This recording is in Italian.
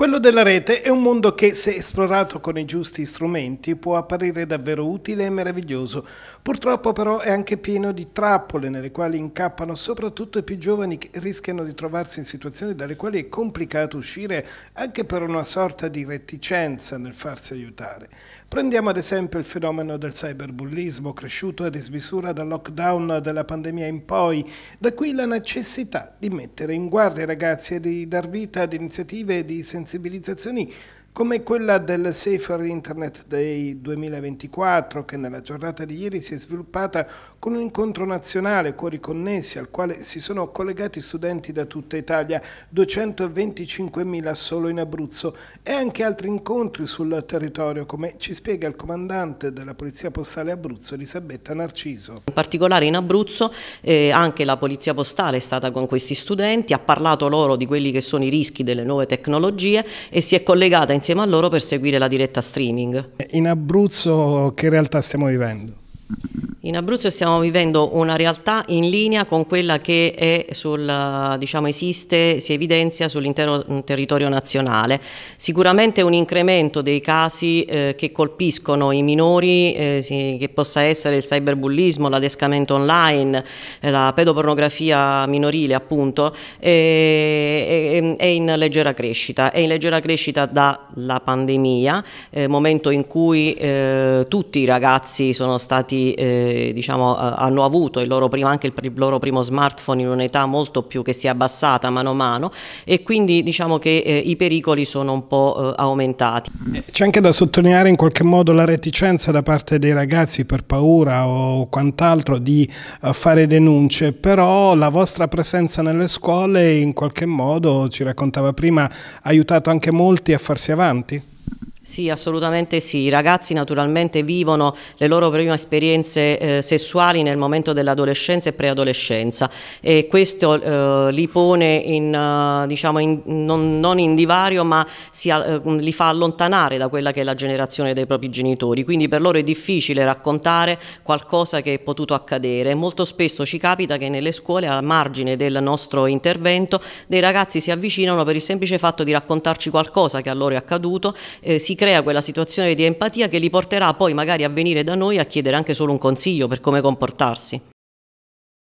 Quello della rete è un mondo che, se esplorato con i giusti strumenti, può apparire davvero utile e meraviglioso. Purtroppo però è anche pieno di trappole nelle quali incappano soprattutto i più giovani che rischiano di trovarsi in situazioni dalle quali è complicato uscire anche per una sorta di reticenza nel farsi aiutare. Prendiamo ad esempio il fenomeno del cyberbullismo cresciuto a dismisura dal lockdown della pandemia in poi, da qui la necessità di mettere in guardia i ragazzi e di dar vita ad iniziative di sensibilizzazioni come quella del Safer Internet Day 2024 che nella giornata di ieri si è sviluppata con un incontro nazionale Cuori Connessi al quale si sono collegati studenti da tutta Italia, 225.000 solo in Abruzzo e anche altri incontri sul territorio come ci spiega il comandante della Polizia Postale Abruzzo Elisabetta Narciso. In particolare in Abruzzo eh, anche la Polizia Postale è stata con questi studenti, ha parlato loro di quelli che sono i rischi delle nuove tecnologie e si è collegata in insieme a loro per seguire la diretta streaming. In Abruzzo che realtà stiamo vivendo? In Abruzzo stiamo vivendo una realtà in linea con quella che sul, diciamo, esiste, si evidenzia sull'intero mm, territorio nazionale. Sicuramente un incremento dei casi eh, che colpiscono i minori, eh, si, che possa essere il cyberbullismo, l'adescamento online, eh, la pedopornografia minorile appunto, eh, è in leggera crescita. È in leggera crescita dalla pandemia, eh, momento in cui tutti i ragazzi sono stati eh, diciamo, eh, hanno avuto il loro primo, anche il, il, loro primo smartphone in un'età molto più che si è abbassata mano a mano e quindi diciamo che eh, i pericoli sono un po' aumentati. C'è anche da sottolineare in qualche modo la reticenza da parte dei ragazzi per paura o quant'altro di fare denunce, però la vostra presenza nelle scuole in qualche modo, ci raccontava prima, ha aiutato anche molti a farsi avanti? Sì, assolutamente sì. I ragazzi naturalmente vivono le loro prime esperienze eh, sessuali nel momento dell'adolescenza e preadolescenza e questo eh, li pone in, uh, diciamo in, non, non, in divario ma si, uh, li fa allontanare da quella che è la generazione dei propri genitori. Quindi per loro è difficile raccontare qualcosa che è potuto accadere. Molto spesso ci capita che nelle scuole, a margine del nostro intervento, dei ragazzi si avvicinano per il semplice fatto di raccontarci qualcosa che a loro è accaduto, eh, si crea quella situazione di empatia che li porterà poi magari a venire da noi a chiedere anche solo un consiglio per come comportarsi.